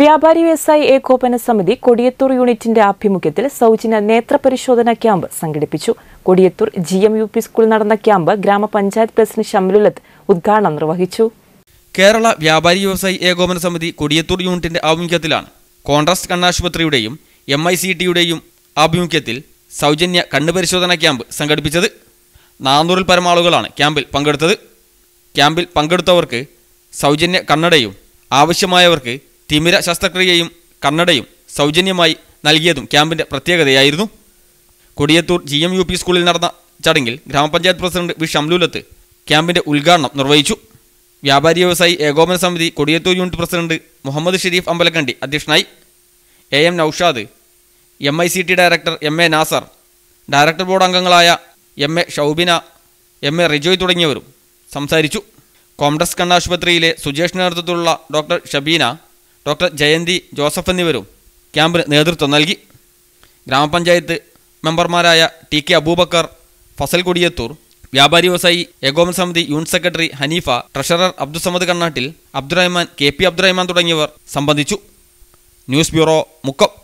വ്യാപാരി വ്യവസായി ഏകോപന സമിതി കൊടിയത്തൂർ യൂണിറ്റിന്റെ ആഭിമുഖ്യത്തിൽ സൗജന്യ നേത്രപരിശോധന ക്യാമ്പ് സംഘടിപ്പിച്ചു Kodiyathur G M U P സ്കൂളിൽ നടന്ന ക്യാമ്പ് ഗ്രാമപഞ്ചായത്ത് പ്രസിഡന്റ് ഷമലുലത്ത് ഉദ്ഘാടനം നിർവഹിച്ചു കേരള വ്യാപാരി വ്യവസായി ഏകോപന സമിതി കൊടിയത്തൂർ യൂണിറ്റിന്റെ ആഭിമുഖ്യത്തിലാണ് കോൺട്രാസ്റ്റ് കണ്ണാശുപത്രിയുടെയും എം ഐ സി ടിയുടെയും ആഭിമുഖ്യത്തിൽ സൗജന്യ കണ്ണു ക്യാമ്പ് സംഘടിപ്പിച്ചത് നാനൂറിൽ പരമാളുകളാണ് ക്യാമ്പിൽ പങ്കെടുത്തത് ക്യാമ്പിൽ പങ്കെടുത്തവർക്ക് സൗജന്യ കണ്ണടയും ആവശ്യമായവർക്ക് തിമിര ശസ്ത്രക്രിയയും കണ്ണടയും സൗജന്യമായി നൽകിയതും ക്യാമ്പിൻ്റെ പ്രത്യേകതയായിരുന്നു Kodiyathur G M U P സ്കൂളിൽ നടന്ന ചടങ്ങിൽ ഗ്രാമപഞ്ചായത്ത് പ്രസിഡന്റ് വി ഷംലൂലത്ത് ക്യാമ്പിൻ്റെ ഉദ്ഘാടനം നിർവഹിച്ചു വ്യാപാരി വ്യവസായി ഏകോപന സമിതി കൊടിയത്തൂർ യൂണിറ്റ് പ്രസിഡന്റ് മുഹമ്മദ് ഷെരീഫ് അമ്പലക്കണ്ടി അധ്യക്ഷനായി A M Naushad M I C T director M A Nasar director board അംഗങ്ങളായ M A Shoubina M A Rijoy തുടങ്ങിയവരും സംസാരിച്ചു കോംഡസ് കണ്ണാശുപത്രിയിലെ സുജേഷ് നേതൃത്വത്തിലുള്ള ഡോക്ടർ ഷബീന ഡോക്ടർ ജയന്തി ജോസഫ് എന്നിവരും ക്യാമ്പിന് നേതൃത്വം നൽകി ഗ്രാമപഞ്ചായത്ത് മെമ്പർമാരായ ടി കെ അബൂബക്കർ ഫസൽ കൊടിയത്തൂർ വ്യാപാരി വ്യവസായി ഏകോപന സമിതി unit secretary Hanifa treasurer Abdussamad Kannattil Abdurahman K P Abdurahman തുടങ്ങിയവർ സംബന്ധിച്ചു ന്യൂസ് ബ്യൂറോ മുക്കം